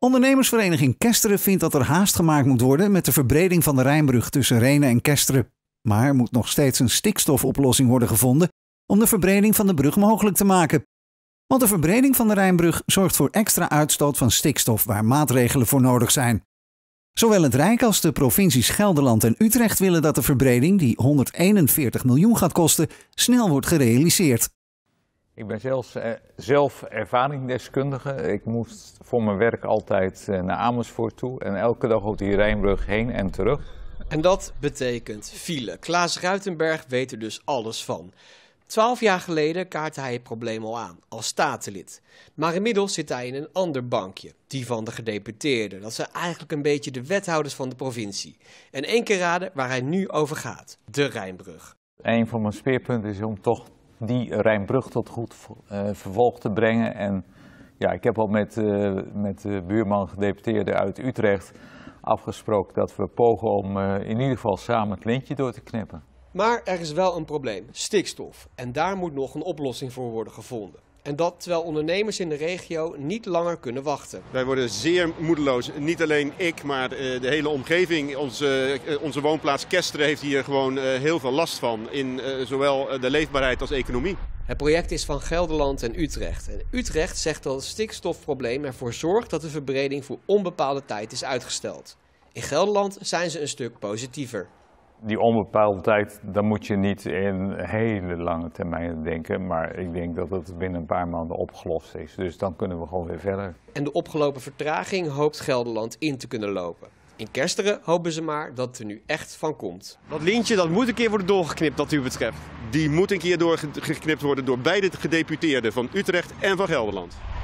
Ondernemersvereniging Kesteren vindt dat er haast gemaakt moet worden met de verbreding van de Rijnbrug tussen Renen en Kesteren. Maar er moet nog steeds een stikstofoplossing worden gevonden om de verbreding van de brug mogelijk te maken. Want de verbreding van de Rijnbrug zorgt voor extra uitstoot van stikstof waar maatregelen voor nodig zijn. Zowel het Rijk als de provincies Gelderland en Utrecht willen dat de verbreding, die 141 miljoen gaat kosten, snel wordt gerealiseerd. Ik ben zelfs, eh, zelf ervaringsdeskundige. Ik moest voor mijn werk altijd eh, naar Amersfoort toe en elke dag op die Rijnbrug heen en terug. En dat betekent file. Klaas Ruitenberg weet er dus alles van. Twaalf jaar geleden kaartte hij het probleem al aan, als statenlid. Maar inmiddels zit hij in een ander bankje, die van de gedeputeerden. Dat zijn eigenlijk een beetje de wethouders van de provincie. En één keer raden waar hij nu over gaat, de Rijnbrug. Een van mijn speerpunten is om toch die Rijnbrug tot goed eh, vervolg te brengen. En ja, ik heb al met, eh, met de buurman gedeputeerde uit Utrecht afgesproken dat we pogen om eh, in ieder geval samen het lintje door te knippen. Maar er is wel een probleem, stikstof. En daar moet nog een oplossing voor worden gevonden. En dat terwijl ondernemers in de regio niet langer kunnen wachten. Wij worden zeer moedeloos. Niet alleen ik, maar eh, de hele omgeving. Onze, eh, onze woonplaats Kester heeft hier gewoon eh, heel veel last van. In zowel de leefbaarheid als economie. Het project is van Gelderland en Utrecht. En Utrecht zegt dat het stikstofprobleem ervoor zorgt dat de verbreding voor onbepaalde tijd is uitgesteld. In Gelderland zijn ze een stuk positiever die onbepaalde tijd, dan moet je niet in hele lange termijn denken. Maar ik denk dat het binnen een paar maanden opgelost is. Dus dan kunnen we gewoon weer verder. En de opgelopen vertraging hoopt Gelderland in te kunnen lopen. In Kersteren hopen ze maar dat het er nu echt van komt. Dat lintje dat moet een keer worden doorgeknipt dat u betreft. Die moet een keer doorgeknipt worden door beide gedeputeerden van Utrecht en van Gelderland.